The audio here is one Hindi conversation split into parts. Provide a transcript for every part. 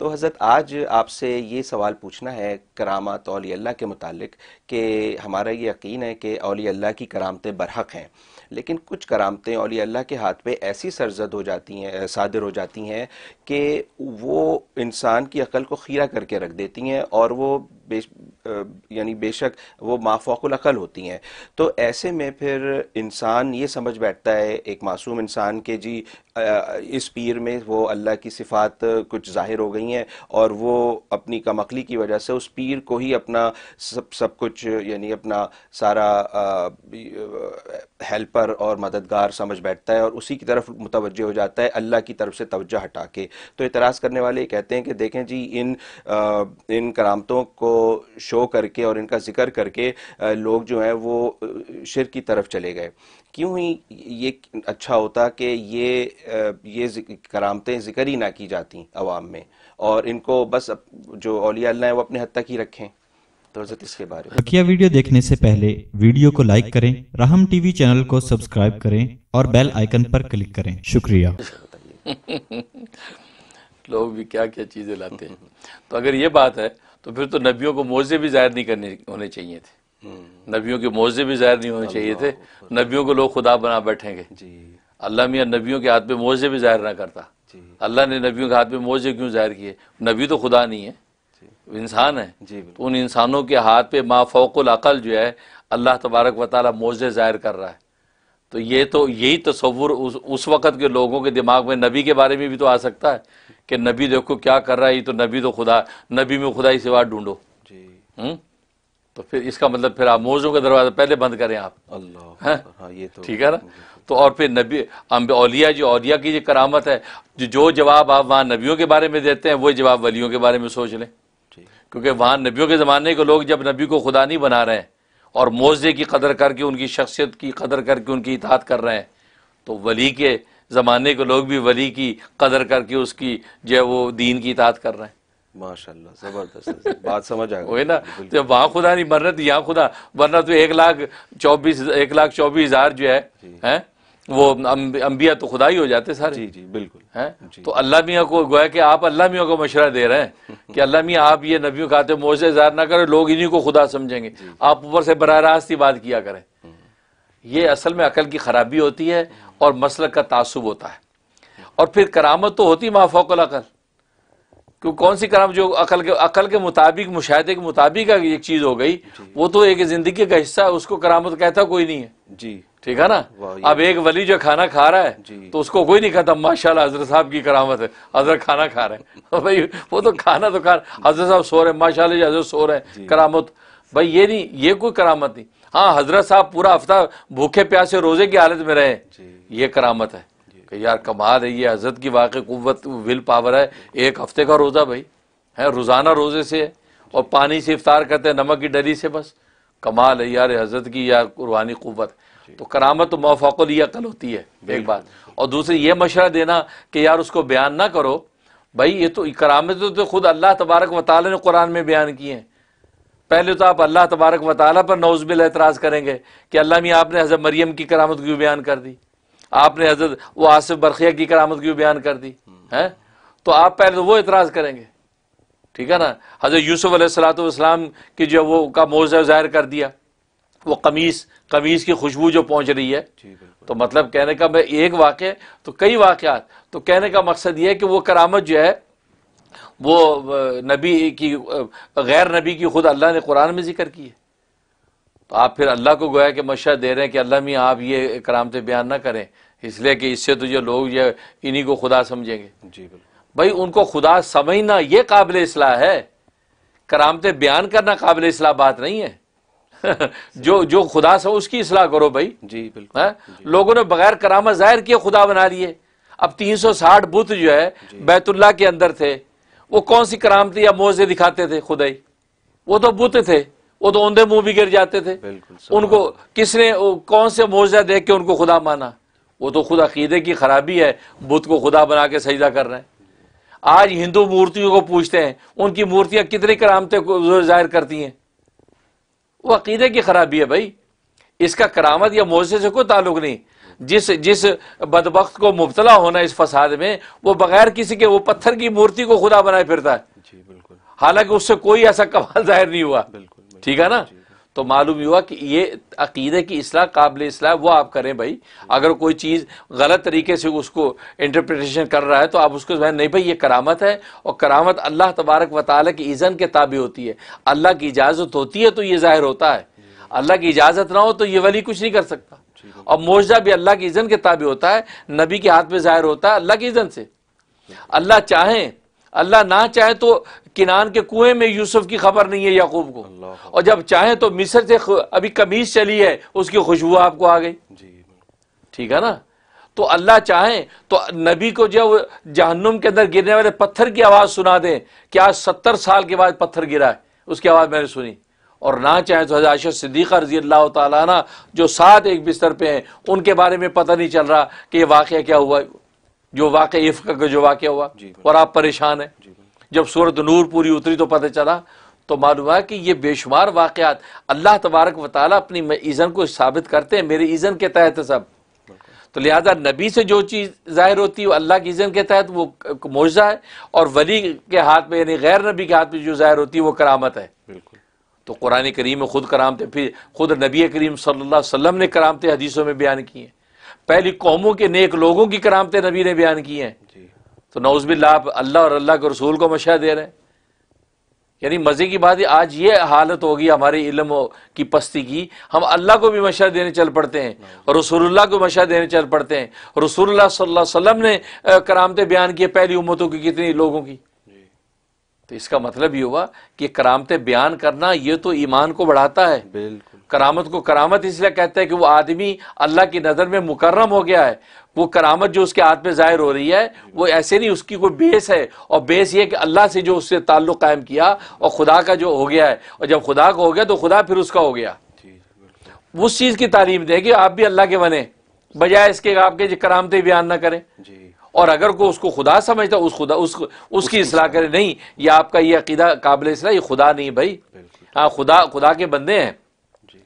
तो हज़रत आज आपसे ये सवाल पूछना है करामत औली अल्लाह के मुतालिक कि हमारा ये यकीन है कि औली अल्लाह की करामतें बरहक हैं लेकिन कुछ करामतें औली अल्लाह के हाथ पे ऐसी सरजद हो जाती हैं सादिर हो जाती हैं कि वो इंसान की अकल को खीरा करके रख देती हैं और वो यानी बेशक वो माफोकल होती हैं तो ऐसे में फिर इंसान ये समझ बैठता है एक मासूम इंसान के जी इस पीर में वो अल्लाह की सिफात कुछ ज़ाहिर हो गई हैं और वो अपनी कमकली की वजह से उस पीर को ही अपना सब सब कुछ यानी अपना सारा हेल्पर और मददगार समझ बैठता है और उसी की तरफ मुतवजह हो जाता है अल्लाह की तरफ से तवज्जो हटा के तो एतराज़ करने वाले कहते हैं कि देखें जी इन आ, इन करामतों को शो करके और इनका जिक्र करके लोग जो है वो शिर की तरफ चले गए क्यों ही ये अच्छा होता कि ये ये करामतें जिक्र ही ना की जाती आवाम में और इनको बस जो अलिया है वो अपने हद तक ही रखें तो इसके बारे वीडियो देखने से पहले वीडियो को लाइक करें राहम टीवी चैनल को सब्सक्राइब करें और बेल आइकन पर क्लिक करें शुक्रिया लोग भी क्या क्या चीज़ें लाते हैं तो अगर ये बात है तो फिर तो नबियों को मोज़े भी ज़ाहिर नहीं करने होने चाहिए थे हम्म। नबियों के मोज़े भी ज़ाहिर नहीं होने चाहिए थे नबियों को लोग खुदा बना बैठेंगे अल्लाह मियाँ नबियों के हाथ में मोज़े भी ज़ाहिर ना करता अल्लाह ने नबियों के हाथ में मोज़े क्यों ज़ाहिर किए नबी तो खुदा नहीं है इंसान है तो उन इंसानों के हाथ पे माँ अकल जो है अल्लाह तबारक वाली मोज़े ज़ाहिर कर रहा है तो ये तो यही तस्वुर उस उस वक़्त के लोगों के दिमाग में नबी के बारे में भी तो आ सकता है कि नबी देखो क्या कर रहा है तो नबी तो खुदा नबी में खुदा ही सिवा ढूंढो जी हुँ? हम्म? तो फिर इसका मतलब फिर आप मोजों का दरवाज़ा पहले बंद करें आप अल्लाह हाँ? ये तो ठीक है ना तो और फिर नबी अम्ब अलिया जी अलिया की जो करामत है जो जवाब आप वहाँ नबियों के बारे में देते हैं वही जवाब वलियों के बारे में सोच लें क्योंकि वहाँ नबियों के ज़माने के लोग जब नबी को खुदा नहीं बना रहे हैं और मोज़े की कदर करके उनकी शख्सियत की कदर करके उनकी इतात कर रहे हैं तो वली के ज़माने के लोग भी वली की कदर करके उसकी जो है वो दीन की इतात कर रहे हैं माशाल्लाह जबरदस्त बात समझ आ गई ना तो वहाँ खुदा नहीं मरना तो यहाँ खुदा वरना तो एक लाख चौबीस एक लाख चौबीस हज़ार जो है, है? वो अम्बिया तो खुदा ही हो जाते सारे जी जी बिल्कुल हैं तो अल्लाह मियाँ को गोया कि आप अल्लाह मियाँ को मशरा दे रहे हैं कि अल्लाह मियाँ आप ये नबियों का आते मोजे इजहार ना करें लोग इन्हीं को खुदा समझेंगे आप ऊपर से बर रास्त ही बात किया करें हम्म। ये असल में अकल की ख़राबी होती है और मसल का तासुब होता है और फिर करामत तो होती फोकल अकल क्यों कौन सी करामत जो अकल के अकल के मुताबिक मुशाहे के मुताबिक एक चीज़ हो गई वो तो एक ज़िंदगी का हिस्सा है उसको करामत कहता कोई नहीं है जी ठीक है ना अब एक तो- वली जो खाना खा रहा है तो उसको कोई नहीं कहता माशाल्लाह हजरत साहब की करामत है हजरत खाना खा रहे हैं भाई वो तो खाना तो खा रहा हजरत साहब सो रहे माशाल्लाह हजरत सो रहे हैं करामत भाई ये नहीं ये कोई करामत नहीं हाँ हजरत साहब पूरा हफ्ता भूखे प्यासे रोजे की हालत में रहे ये करामत है यार कमाल है ये हजरत की वाकई कुत विल पावर है एक हफ्ते का रोज़ा भाई है रोज़ाना रोज़े से है और पानी से इफ्तार करते हैं नमक की डली से बस कमाल है यार हजरत की या कुरानी कुत तो करामत तो मौफ़ल अकल होती है एक बात और दूसरी ये मशरा देना कि यार उसको बयान ना करो भाई ये तो करामत तो, तो खुद अल्लाह तबारक वाली ने कुरान में बयान किए हैं पहले तो आप अल्लाह तबारक वाली पर नौजबिल एतराज़ करेंगे कि अल्लाह मियाँ आपने हज़रत मरियम की करामत क्यों बयान कर दी आपने हज़रत व आसिफ बरखिया की करामत क्यों बयान कर दी हम्म। है तो आप पहले तो वो एतराज़ करेंगे ठीक है ना हज़रत यूसुफ अलैहिस्सलाम की जो वो का मोजा ज़ाहिर कर दिया वो कमीज़ कमीज़ की खुशबू जो पहुँच रही है तो मतलब कहने का मैं एक वाक्य तो कई वाक़ात तो कहने का मकसद ये है कि वो करामत जो है वो नबी की गैर नबी की खुद अल्लाह ने कुरान में जिक्र की है तो आप फिर अल्लाह को गोया कि मशा दे रहे हैं कि अल्लाह मियाँ आप ये करामते बयान ना करें इसलिए कि इससे तो जो लोग जो इन्हीं को खुदा समझेंगे जी बिल्कुल भाई उनको खुदा समझना यह काबिल इसलाह है करामते बयान करना काबिल इसलाह बात नहीं है जो जो खुदा से उसकी इसलाह करो भाई जी बिल्कुल हाँ? जी। लोगों ने बगैर करामा जाहिर किए खुदा बना लिए अब तीन सौ साठ बुत जो है बैतुल्ला के अंदर थे वो कौन सी करामती या मोजे दिखाते थे खुदाई वो तो बुत थे वो तो ओंधे मुंह भी गिर जाते थे उनको किसने कौन से मोजा देख के उनको खुदा माना वो तो खुद अकीदे की खराबी है बुत को खुदा बना के सजदा कर रहे हैं आज हिंदू मूर्तियों को पूछते हैं उनकी मूर्तियां कितनी करामतें जाहिर करती हैं वो अकीदे की खराबी है भाई इसका करामत या मोजे से कोई ताल्लुक नहीं जिस जिस बदबक को मुबतला होना इस फसाद में वो बगैर किसी के वो पत्थर की मूर्ति को खुदा बनाए फिरता है हालांकि उससे कोई ऐसा कमाल जाहिर नहीं हुआ ठीक है ना तो मालूम हुआ कि ये अकीदे की असलाह काबिल असलाह वो आप करें भाई अगर कोई चीज़ गलत तरीके से उसको इंटरप्रटेशन कर रहा है तो आप उसको नहीं भाई ये करामत है और करामत अल्लाह तबारक व की ईज़न के ताबे होती है अल्लाह की इजाज़त होती है तो ये ज़ाहिर होता है अल्लाह की इजाज़त ना हो तो ये वली कुछ नहीं कर सकता और मोजा भी अल्लाह की इज़न के ताबे होता है नबी के हाथ में ज़ाहिर होता है अल्लाह की इज़न से अल्लाह चाहें अल्लाह ना चाहे तो किनान के कुएं में यूसुफ की खबर नहीं है याकूब को और जब चाहे तो मिस्र से अभी कमीज चली है उसकी खुशबू आपको आ गई ठीक है ना तो अल्लाह चाहे तो नबी को जब जहन्नुम के अंदर गिरने वाले पत्थर की आवाज़ सुना दें कि आज सत्तर साल के बाद पत्थर गिरा है उसकी आवाज़ मैंने सुनी और ना चाहे तो हजार सिद्दीक़ा रजी अल्लाह ताला जो साथ एक बिस्तर पे हैं उनके बारे में पता नहीं चल रहा कि ये वाक़ क्या हुआ जो वाक़ इफ्क का जो वाक़ हुआ और आप परेशान हैं जब सूरत नूर पूरी उतरी तो पता चला तो मालूम है कि ये बेशुमार वाक़त अल्लाह तबारक वाली अपनी ईज़न को साबित करते हैं मेरे ईज़न के तहत सब तो लिहाजा नबी से जो चीज़ ज़ाहिर होती है अल्लाह की ईज़न के तहत वो मुआजा है और वली के हाथ में यानी गैर नबी के हाथ में जो ज़ाहिर होती है वो करामत है बिल्कुल तो कुरान करीम में खुद करामते फिर खुद नबी करीम सल्ला वसलम ने करामते हदीसों में बयान किए हैं पहली कौमों के नेक लोगों की करामते नबी ने बयान की हैं तो नौजबिल्ला आप अल्लाह और अल्लाह के रसूल को मशा दे रहे हैं यानी मज़े की बात आज ये हालत होगी हमारे इलम की पस्ती की हम अल्लाह को भी मशा देने चल पड़ते हैं और रसूल्ला को मशा देने चल पड़ते हैं रसूलुल्लाह सल्लल्लाहु ने करामते बयान किए पहली उम्मतों की कितनी लोगों की तो इसका मतलब ये हुआ कि करामते बयान करना ये तो ईमान को बढ़ाता है बिल्कुल करामत को करामत इसलिए कहते हैं कि वो आदमी अल्लाह की नज़र में मुकर्रम हो गया है वो करामत जो उसके हाथ में ज़ाहिर हो रही है वो ऐसे नहीं उसकी कोई बेस है और बेस ये कि अल्लाह से जो उससे ताल्लुक़ कायम किया और खुदा का जो हो गया है और जब खुदा का हो गया तो खुदा फिर उसका हो गया उस चीज़ की तालीम देगी कि आप भी अल्लाह के बने बजाय इसके आपके करामते बयान ना करें और अगर को उसको खुदा समझता उस खुदा उस उसकी असलाह करे नहीं ये आपका ये अकीदा काबिल इसलाह ये खुदा नहीं भाई हाँ खुदा खुदा के बंदे हैं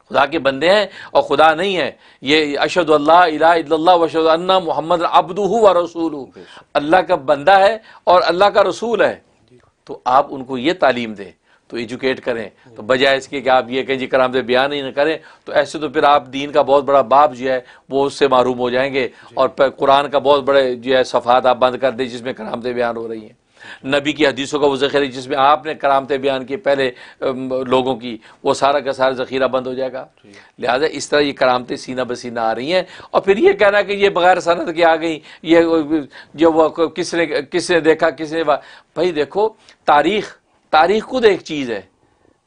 खुदा के बंदे हैं और खुदा नहीं है ये अशद अल्लाह वशद मोहम्मद अब्दू व रसूल अल्लाह का बंदा है और अल्लाह का रसूल है तो आप उनको ये तालीम दें तो एजुकेट करें तो बजाय इसके कि आप ये कहें जी कराम से बयान ही ना करें तो ऐसे तो फिर आप दीन का बहुत बड़ा बाप जो है वो उससे मरूम हो जाएंगे और कुरान का बहुत बड़े जो है सफ़ात आप बंद कर दें जिसमें कराम से बयान हो रही हैं नबी की हदीसों का वो ज़ख़ीरा जिसमें आपने करामते बयान किए पहले लोगों की वो सारा का सारा ज़ख़ीरा बंद हो जाएगा लिहाजा इस तरह ये करामते सीना बसीना आ रही हैं और फिर ये कहना कि ये बग़ैर सनत के आ गई ये जो वो किसने किसने देखा किसने भाई देखो तारीख तारीख खुद एक चीज़ है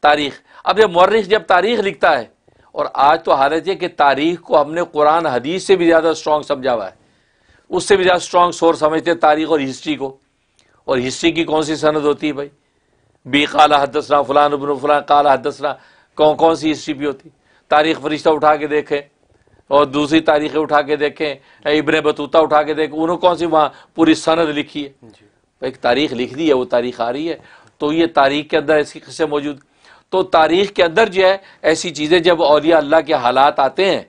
तारीख अब जब मर्रख जब तारीख लिखता है और आज तो हालत यह कि तारीख को हमने कुरान हदीस से भी ज़्यादा स्ट्रॉन्ग समझा हुआ है उससे भी ज़्यादा स्ट्रॉन्ग सोर्स समझते हैं तारीख और हिस्ट्री को और हिस्ट्री की कौन सी सनद होती है भाई बी काला हदसरा फलान उबन फलान काला हदसरा कौन कौन सी हिस्ट्री भी होती तारीख फरिश्ता उठा के देखें और दूसरी तारीखें उठा के देखें इबन बतूता उठा के देखें उन्होंने कौन सी वहाँ पूरी सनद लिखी है तो एक तारीख लिख दी है वो तारीख आ रही है तो ये तारीख के अंदर ऐसी किस्से मौजूद तो तारीख के अंदर जो है ऐसी चीज़ें जब अलिया अल्लाह के हालात आते हैं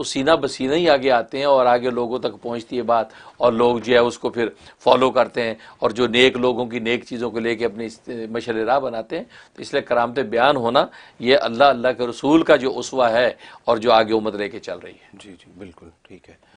तो सीना बसीना ही आगे आते हैं और आगे लोगों तक पहुंचती है बात और लोग जो है उसको फिर फॉलो करते हैं और जो नेक लोगों की नेक चीज़ों को लेके अपनी मशर राह बनाते हैं तो इसलिए करामत बयान होना ये अल्लाह अल्लाह के रसूल का जो उसवा है और जो आगे उम्र लेके चल रही है जी जी बिल्कुल ठीक है